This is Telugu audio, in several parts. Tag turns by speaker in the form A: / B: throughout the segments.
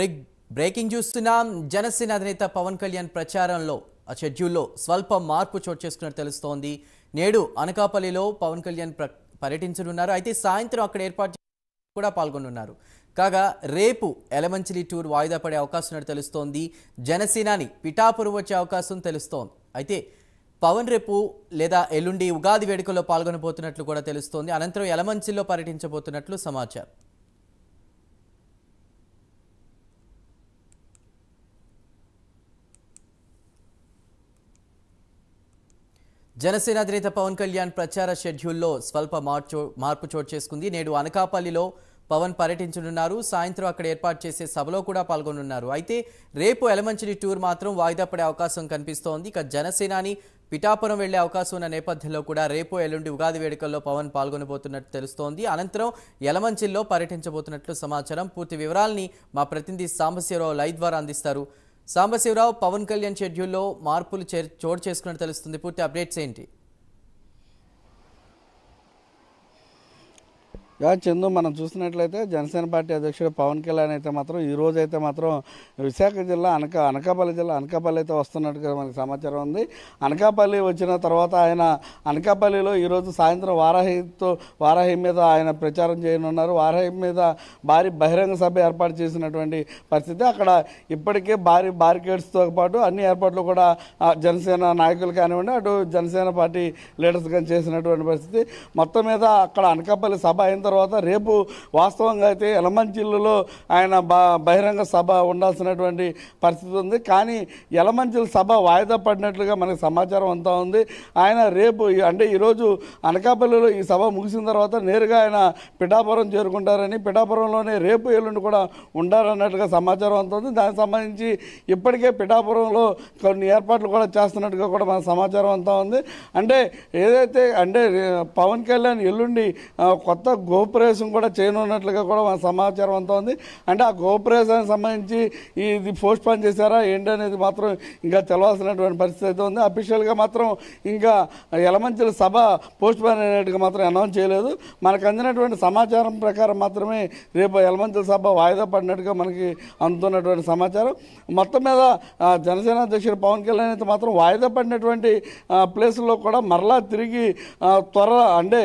A: బ్రేక్ బ్రేకింగ్ చూస్తున్నాం జనసేన అధినేత పవన్ కళ్యాణ్ ప్రచారంలో ఆ షెడ్యూల్లో స్వల్ప మార్పు చోటు చేసుకున్నట్టు తెలుస్తోంది నేడు అనకాపల్లిలో పవన్ కళ్యాణ్ పర్యటించనున్నారు అయితే సాయంత్రం అక్కడ ఏర్పాటు కూడా పాల్గొనున్నారు కాగా రేపు ఎలమంచిలి టూర్ వాయిదా పడే అవకాశం ఉన్నట్టు తెలుస్తోంది జనసేనాని పిఠాపురు వచ్చే అవకాశం తెలుస్తోంది అయితే పవన్ రేపు లేదా ఎల్లుండి ఉగాది వేడుకల్లో పాల్గొనబోతున్నట్లు కూడా తెలుస్తోంది అనంతరం ఎలమంచిలో పర్యటించబోతున్నట్లు సమాచారం జనసేన అధినేత పవన్ కళ్యాణ్ ప్రచార షెడ్యూల్లో స్వల్ప మార్చో మార్పు చోటు చేసుకుంది నేడు అనకాపల్లిలో పవన్ పర్యటించనున్నారు సాయంత్రం అక్కడ ఏర్పాటు చేసే సభలో కూడా పాల్గొనున్నారు అయితే రేపు ఎలమంచిని టూర్ మాత్రం వాయిదా పడే అవకాశం కనిపిస్తోంది ఇక జనసేనాని పిఠాపురం వెళ్లే అవకాశం ఉన్న నేపథ్యంలో కూడా రేపు ఎల్లుండి ఉగాది వేడుకల్లో పవన్ పాల్గొనబోతున్నట్టు తెలుస్తోంది అనంతరం ఎలమంచిల్లో పర్యటించబోతున్నట్లు సమాచారం పూర్తి వివరాల్ని మా ప్రతినిధి సాంబశివరావు లైవ్ ద్వారా అందిస్తారు సాంబశివరావు పవన్ కళ్యాణ్ షెడ్యూల్లో మార్పులు చోటు చేసుకున్నట్టు తెలుస్తుంది పూర్తి అప్డేట్స్ ఏంటి
B: చందు మనం చూసినట్లయితే జనసేన పార్టీ అధ్యక్షుడు పవన్ కళ్యాణ్ అయితే మాత్రం ఈ రోజు అయితే మాత్రం విశాఖ జిల్లా అనక అనకాపల్లి జిల్లా అనకాపల్లి అయితే వస్తున్నట్టుగా మనకి సమాచారం ఉంది అనకాపల్లి వచ్చిన తర్వాత ఆయన అనకాపల్లిలో ఈరోజు సాయంత్రం వారాహితో వారాహి మీద ఆయన ప్రచారం చేయనున్నారు వారాహి మీద భారీ బహిరంగ సభ ఏర్పాటు చేసినటువంటి పరిస్థితి అక్కడ ఇప్పటికే భారీ బారికేడ్స్తో పాటు అన్ని ఏర్పాట్లు కూడా జనసేన నాయకులు కానివ్వండి అటు జనసేన పార్టీ లీడర్స్ కానీ చేసినటువంటి పరిస్థితి మొత్తం మీద అక్కడ అనకాపల్లి సభ అయిన తర్వాత రేపు వాస్తవంగా అయితే ఎలమంచిల్లులో ఆయన బహిరంగ సభ ఉండాల్సినటువంటి పరిస్థితి ఉంది కానీ ఎలమంచిల సభ వాయిదా పడినట్లుగా మనకు సమాచారం అంతా ఉంది ఆయన రేపు అంటే ఈరోజు అనకాపల్లిలో ఈ సభ ముగిసిన తర్వాత నేరుగా ఆయన పిఠాపురం చేరుకుంటారని పిఠాపురంలోనే రేపు ఎల్లుండి కూడా ఉండాలన్నట్టుగా సమాచారం ఉంది దానికి సంబంధించి ఇప్పటికే పిఠాపురంలో కొన్ని ఏర్పాట్లు కూడా చేస్తున్నట్టుగా కూడా మన సమాచారం అంతా ఉంది అంటే ఏదైతే అంటే పవన్ కళ్యాణ్ ఎల్లుండి కొత్త గో గోప్రేసం కూడా చేయనున్నట్లుగా కూడా మన సమాచారం అంతా ఉంది అంటే ఆ గోప్రేసానికి సంబంధించి ఇది పోస్ట్ పోన్ చేశారా ఏంటి అనేది మాత్రం ఇంకా తెలవాల్సినటువంటి పరిస్థితి అయితే ఉంది అఫీషియల్గా మాత్రం ఇంకా ఎలమంచుల సభ పోస్ట్ పోన్ అయినట్టుగా మాత్రం అనౌన్స్ చేయలేదు మనకు అందినటువంటి సమాచారం ప్రకారం మాత్రమే రేపు ఎలమంచుల సభ వాయిదా పడినట్టుగా మనకి అందుతున్నటువంటి సమాచారం మొత్తం మీద జనసేన అధ్యక్షుడు పవన్ కళ్యాణ్ అయితే మాత్రం వాయిదా పడినటువంటి ప్లేసుల్లో కూడా మరలా తిరిగి త్వర అంటే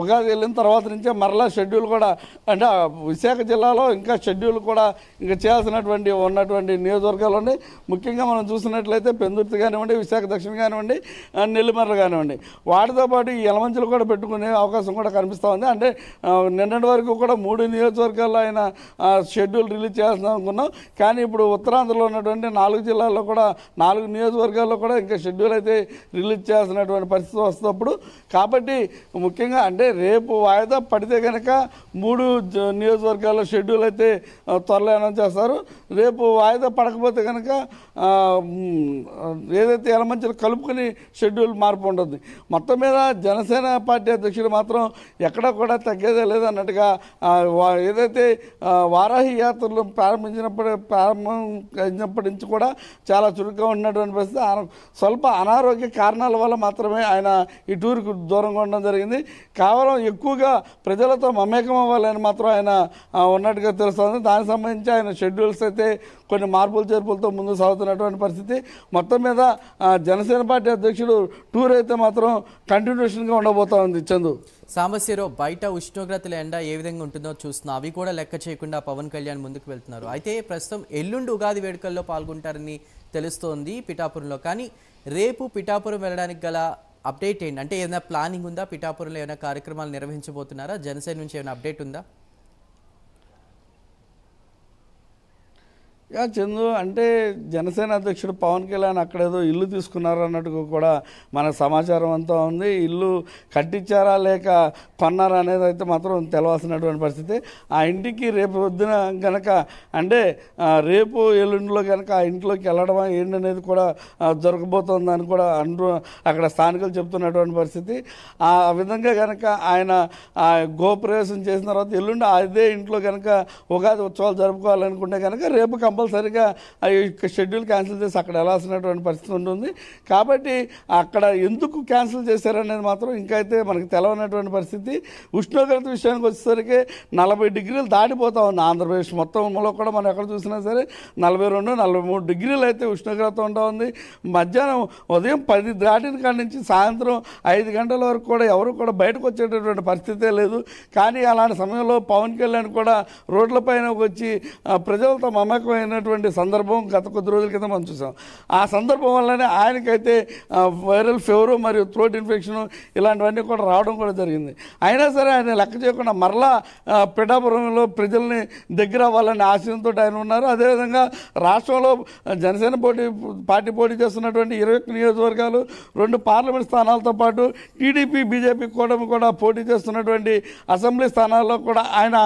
B: ఉగాది వెళ్ళిన తర్వాత నుంచే మరలా షెడ్యూల్ కూడా అంటే విశాఖ జిల్లాలో ఇంకా షెడ్యూల్ కూడా ఇంకా చేయాల్సినటువంటి ఉన్నటువంటి నియోజకవర్గాలు ఉండి ముఖ్యంగా మనం చూసినట్లయితే పెందుర్తి కానివ్వండి విశాఖ దక్షిణ కానివ్వండి నెల్లిమర్ర కానివ్వండి వాటితో పాటు ఈ ఎలమంచులు కూడా పెట్టుకునే అవకాశం కూడా కనిపిస్తూ ఉంది అంటే నిన్నటి వరకు కూడా మూడు నియోజకవర్గాల్లో ఆయన షెడ్యూల్ రిలీజ్ చేయాల్సిన అనుకున్నాం కానీ ఇప్పుడు ఉత్తరాంధ్రలో ఉన్నటువంటి నాలుగు జిల్లాల్లో కూడా నాలుగు నియోజకవర్గాల్లో కూడా ఇంకా షెడ్యూల్ అయితే రిలీజ్ చేయాల్సినటువంటి పరిస్థితి వస్తున్నప్పుడు కాబట్టి ముఖ్యంగా అంటే రేపు వాయిదా పడితే కనుక మూడు నియోజకవర్గాల్లో షెడ్యూల్ అయితే త్వరలో అనౌన్స్ చేస్తారు రేపు వాయిదా పడకపోతే కనుక ఏదైతే ఎలమంచిలో కలుపుకొని షెడ్యూల్ మార్పు ఉంటుంది మొత్తం మీద జనసేన పార్టీ అధ్యక్షుడు మాత్రం ఎక్కడ కూడా తగ్గేదే లేదన్నట్టుగా ఏదైతే వారాహి యాత్రలు ప్రారంభించినప్పుడు ప్రారంభించినప్పటి నుంచి కూడా చాలా చురుగ్గా ఉన్నటువంటి పరిస్థితి స్వల్ప అనారోగ్య కారణాల వల్ల మాత్రమే ఆయన ఈ టూర్కి దూరంగా ఉండడం జరిగింది కేవలం ఎక్కువగా ప్రజలతో మమేకం అవ్వాలని మాత్రం ఆయన ఉన్నట్టుగా తెలుస్తుంది దానికి సంబంధించి ఆయన షెడ్యూల్స్ అయితే కొన్ని మార్పులు చేర్పులతో ముందు సాగుతున్నటువంటి పరిస్థితి మొత్తం మీద జనసేన పార్టీ అధ్యక్షుడు టూర్ అయితే మాత్రం కంటిన్యూషన్గా ఉండబోతా ఉంది చందు
A: సామస్యలో బయట ఉష్ణోగ్రతల ఎండ ఏ విధంగా ఉంటుందో చూస్తున్నా అవి కూడా లెక్క చేయకుండా పవన్ కళ్యాణ్ ముందుకు వెళ్తున్నారు అయితే ప్రస్తుతం ఎల్లుండి ఉగాది వేడుకల్లో పాల్గొంటారని తెలుస్తోంది పిఠాపురంలో కానీ రేపు పిఠాపురం వెళ్ళడానికి గల అప్డేట్ ఏంటి అంటే ఏదైనా ప్లానింగ్ ఉందా పిఠాపురంలో ఏమైనా కార్యక్రమాలు నిర్వహించబోతున్నారా జనసేన నుంచి ఏమైనా అప్డేట్ ఉందా
B: చందు అంటే జనసేన అధ్యక్షుడు పవన్ కళ్యాణ్ అక్కడేదో ఇల్లు తీసుకున్నారు అన్నట్టుగా కూడా మన సమాచారం అంతా ఉంది ఇల్లు కట్టించారా లేక కొన్నారా అనేది అయితే మాత్రం తెలవాల్సినటువంటి పరిస్థితి ఆ ఇంటికి రేపు పొద్దున కనుక అంటే రేపు ఎల్లుండిలో కనుక ఆ ఇంట్లోకి వెళ్ళడం అనేది కూడా దొరకబోతోందని కూడా అను అక్కడ స్థానికులు చెప్తున్నటువంటి పరిస్థితి ఆ విధంగా కనుక ఆయన గోప్రవేశం చేసిన తర్వాత ఎల్లుండి అదే ఇంట్లో కనుక ఉగాది ఉత్సవాలు జరుపుకోవాలనుకుంటే కనుక రేపు కంపల్సరీ కంపల్సరిగా షెడ్యూల్ క్యాన్సిల్ చేసి అక్కడ వెళ్ళాల్సినటువంటి పరిస్థితి ఉంటుంది కాబట్టి అక్కడ ఎందుకు క్యాన్సిల్ చేశారనేది మాత్రం ఇంకా అయితే మనకి తెలవనటువంటి పరిస్థితి ఉష్ణోగ్రత విషయానికి వచ్చేసరికి నలభై డిగ్రీలు దాటిపోతా ఉంది ఆంధ్రప్రదేశ్ మొత్తంలో కూడా మనం ఎక్కడ చూసినా సరే నలభై రెండు నలభై మూడు డిగ్రీలు అయితే ఉష్ణోగ్రత ఉంటా ఉంది మధ్యాహ్నం ఉదయం పది దాటిన కాడి నుంచి సాయంత్రం ఐదు గంటల వరకు కూడా ఎవరు కూడా బయటకు వచ్చేటటువంటి పరిస్థితే లేదు కానీ అలాంటి సమయంలో పవన్ కళ్యాణ్ కూడా రోడ్లపైన వచ్చి ప్రజలతో మమకమైన తీవ్రమైనటువంటి సందర్భం గత కొద్ది రోజుల క్రితం మనం చూసాం ఆ సందర్భం వల్లనే ఆయనకైతే వైరల్ ఫీవర్ మరియు థ్రోట్ ఇన్ఫెక్షన్ ఇలాంటివన్నీ కూడా రావడం కూడా జరిగింది అయినా సరే ఆయన లెక్క చేయకుండా మరలా పిఠాపురంలో ప్రజల్ని దగ్గర అవ్వాలనే ఆశయంతో ఆయన ఉన్నారు అదేవిధంగా రాష్ట్రంలో జనసేన పోటీ పార్టీ పోటీ చేస్తున్నటువంటి ఇరవై నియోజకవర్గాలు రెండు పార్లమెంట్ స్థానాలతో పాటు టీడీపీ బీజేపీ కూటమి కూడా పోటీ చేస్తున్నటువంటి అసెంబ్లీ స్థానాల్లో కూడా ఆయన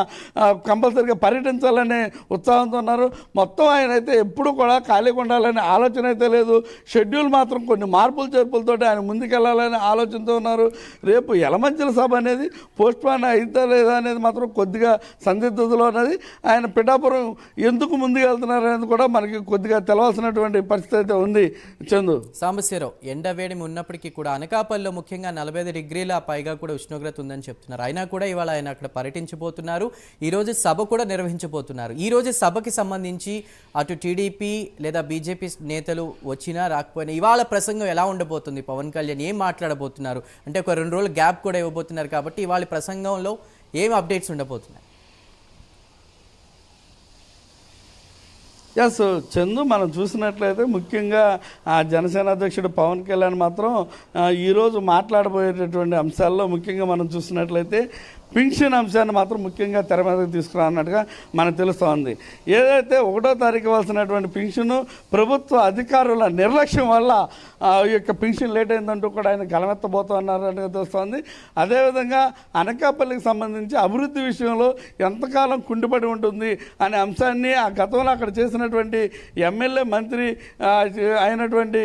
B: కంపల్సరిగా పర్యటించాలనే ఉత్సాహంతో ఉన్నారు మొత్తం ఆయన అయితే ఎప్పుడు కూడా ఖాళీగా ఉండాలనే ఆలోచన అయితే లేదు షెడ్యూల్ మాత్రం కొన్ని మార్పులు చేర్పులతో ఆయన ముందుకెళ్ళాలనే ఆలోచనతో ఉన్నారు రేపు ఎలమంచల సభ అనేది పోస్ట్ పోన్ అయితే లేదా అనేది మాత్రం కొద్దిగా సందిగ్ధతలో ఉన్నది ఆయన పిఠాపురం ఎందుకు ముందుకెళ్తున్నారు అనేది కూడా మనకి కొద్దిగా తెలవాల్సినటువంటి పరిస్థితి అయితే ఉంది చందు
A: సాంబశ్వరరావు ఎండ వేడిమి ఉన్నప్పటికీ కూడా అనకాపల్లిలో ముఖ్యంగా నలభై ఐదు డిగ్రీల పైగా కూడా ఉష్ణోగ్రత ఉందని చెప్తున్నారు అయినా కూడా ఇవాళ ఆయన అక్కడ పర్యటించబోతున్నారు ఈరోజు సభ కూడా నిర్వహించబోతున్నారు ఈరోజు సభకి సంబంధించి అటు టీడీపీ లేదా బీజేపీ నేతలు వచ్చినా రాకపోయినా ఇవాళ ప్రసంగం ఎలా ఉండబోతుంది పవన్ కళ్యాణ్ ఏం మాట్లాడబోతున్నారు అంటే ఒక రెండు రోజులు గ్యాప్ కూడా ఇవ్వబోతున్నారు కాబట్టి ఇవాళ ప్రసంగంలో ఏం అప్డేట్స్ ఉండబోతున్నాయి
B: ఎస్ చందు మనం చూసినట్లయితే ముఖ్యంగా జనసేన అధ్యక్షుడు పవన్ కళ్యాణ్ మాత్రం ఈరోజు మాట్లాడబోయేటటువంటి అంశాల్లో ముఖ్యంగా మనం చూసినట్లయితే పింఛన్ అంశాన్ని మాత్రం ముఖ్యంగా తెర మీదకి తీసుకురానట్టుగా మనకు తెలుస్తోంది ఏదైతే ఒకటో తారీఖు ఇవ్వాల్సినటువంటి పింఛను ప్రభుత్వ అధికారుల నిర్లక్ష్యం వల్ల ఆ యొక్క పింఛన్ లేట్ అయిందంటూ కూడా ఆయన గలమెత్తబోతున్నారంటే తెలుస్తోంది అదేవిధంగా అనకాపల్లికి సంబంధించి అభివృద్ధి విషయంలో ఎంతకాలం కుండిపడి ఉంటుంది అనే అంశాన్ని ఆ గతంలో అక్కడ చేసినటువంటి ఎమ్మెల్యే మంత్రి అయినటువంటి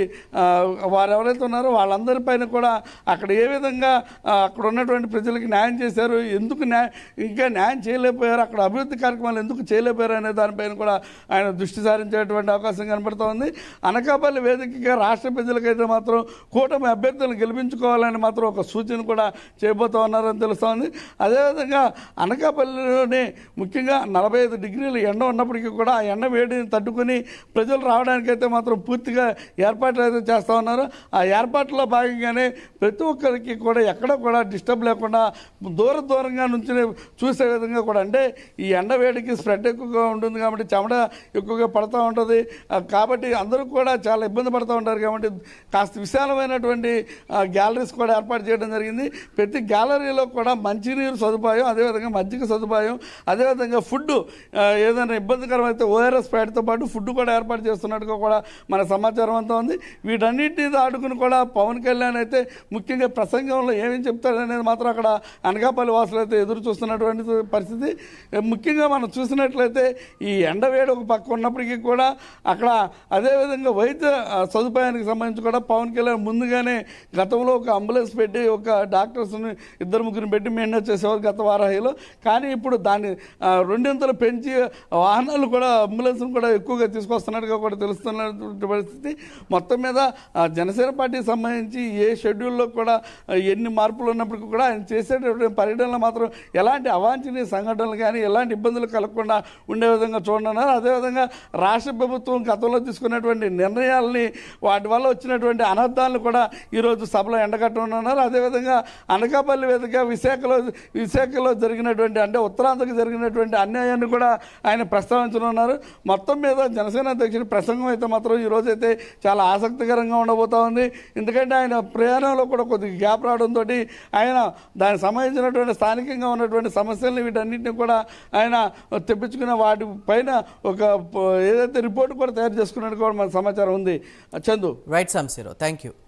B: వారు ఎవరైతే ఉన్నారో వాళ్ళందరిపైన కూడా అక్కడ ఏ విధంగా అక్కడ ఉన్నటువంటి ప్రజలకు న్యాయం చేశారు ఎందుకు న్యాయ ఇంకా న్యాయం చేయలేకపోయారు అక్కడ అభివృద్ధి కార్యక్రమాలు ఎందుకు చేయలేకపోయారు అనే దానిపైన కూడా ఆయన దృష్టి సారించేటువంటి అవకాశం కనపడుతోంది అనకాపల్లి వేదికగా రాష్ట్ర ప్రజలకైతే మాత్రం కూటమి అభ్యర్థులను గెలిపించుకోవాలని మాత్రం ఒక సూచన కూడా చేయబోతా ఉన్నారని తెలుస్తోంది అదేవిధంగా అనకాపల్లిలోనే ముఖ్యంగా నలభై ఐదు ఎండ ఉన్నప్పటికీ కూడా ఆ ఎండ వేడిని తట్టుకుని ప్రజలు రావడానికైతే మాత్రం పూర్తిగా ఏర్పాట్లు అయితే చేస్తూ ఉన్నారు ఆ ఏర్పాట్లో భాగంగానే ప్రతి ఒక్కరికి కూడా ఎక్కడ కూడా డిస్టర్బ్ లేకుండా దూర దూర దూరంగా నుంచి చూసే విధంగా కూడా అంటే ఈ ఎండవేడికి స్ప్రెడ్ ఎక్కువగా ఉంటుంది కాబట్టి చెమట ఎక్కువగా పడుతూ ఉంటుంది కాబట్టి అందరూ కూడా చాలా ఇబ్బంది పడుతూ ఉంటారు కాబట్టి కాస్త విశాలమైనటువంటి గ్యాలరీస్ కూడా ఏర్పాటు చేయడం జరిగింది ప్రతి గ్యాలరీలో కూడా మంచినీరు సదుపాయం అదేవిధంగా మజ్జిగ సదుపాయం అదేవిధంగా ఫుడ్ ఏదైనా ఇబ్బందికరమైతే ఓఆర్ఎస్ ప్యాడ్తో పాటు ఫుడ్ కూడా ఏర్పాటు చేస్తున్నట్టుగా కూడా మన సమాచారం అంతా ఉంది వీటన్నింటిని ఆడుకుని కూడా పవన్ కళ్యాణ్ అయితే ముఖ్యంగా ప్రసంగంలో ఏమేమి చెప్తాడనేది మాత్రం అక్కడ అనకాపల్లి వాసు అసలైతే ఎదురు చూస్తున్నటువంటి పరిస్థితి ముఖ్యంగా మనం చూసినట్లయితే ఈ వేడి ఒక పక్క ఉన్నప్పటికీ కూడా అక్కడ అదేవిధంగా వైద్య సదుపాయానికి సంబంధించి కూడా పవన్ కళ్యాణ్ ముందుగానే గతంలో ఒక అంబులెన్స్ పెట్టి ఒక డాక్టర్స్ని ఇద్దరు ముగ్గురిని పెట్టి మెయింటైన్ చేసేవారు గత వారాహిలో కానీ ఇప్పుడు దాన్ని రెండింతలు పెంచి వాహనాలు కూడా అంబులెన్స్ను కూడా ఎక్కువగా తీసుకొస్తున్నట్టుగా కూడా తెలుస్తున్నటువంటి పరిస్థితి మొత్తం మీద జనసేన పార్టీకి సంబంధించి ఏ షెడ్యూల్లో కూడా ఎన్ని మార్పులు ఉన్నప్పటికీ కూడా ఆయన చేసేటటువంటి పర్యటనలో మాత్రం ఎలాంటి అవాంఛనీయ సంఘటనలు కానీ ఎలాంటి ఇబ్బందులు కలగకుండా ఉండే విధంగా చూడండి అదేవిధంగా రాష్ట్ర ప్రభుత్వం గతంలో తీసుకున్నటువంటి నిర్ణయాలని వాటి వల్ల వచ్చినటువంటి అనర్థాలను కూడా ఈరోజు సభలో ఎండగట్టనున్నారు అదేవిధంగా అనకాపల్లి వేదిక విశాఖలో విశాఖలో జరిగినటువంటి అంటే ఉత్తరాంధ్రకు జరిగినటువంటి అన్యాయాన్ని కూడా ఆయన ప్రస్తావించనున్నారు మొత్తం మీద జనసేన అధ్యక్షుడి ప్రసంగం అయితే మాత్రం ఈరోజు అయితే చాలా ఆసక్తికరంగా ఉండబోతూ ఉంది ఎందుకంటే ఆయన ప్రయాణంలో కూడా కొద్దిగా గ్యాప్ రావడంతో ఆయన దానికి సంబంధించినటువంటి స్థానం స్థానికంగా ఉన్నటువంటి సమస్యలను వీటన్నింటినీ కూడా ఆయన తెప్పించుకున్న వాటి పైన ఒక ఏదైతే రిపోర్ట్ కూడా తయారు చేసుకున్నట్టు కూడా మన సమాచారం ఉంది Chandu right zero thank you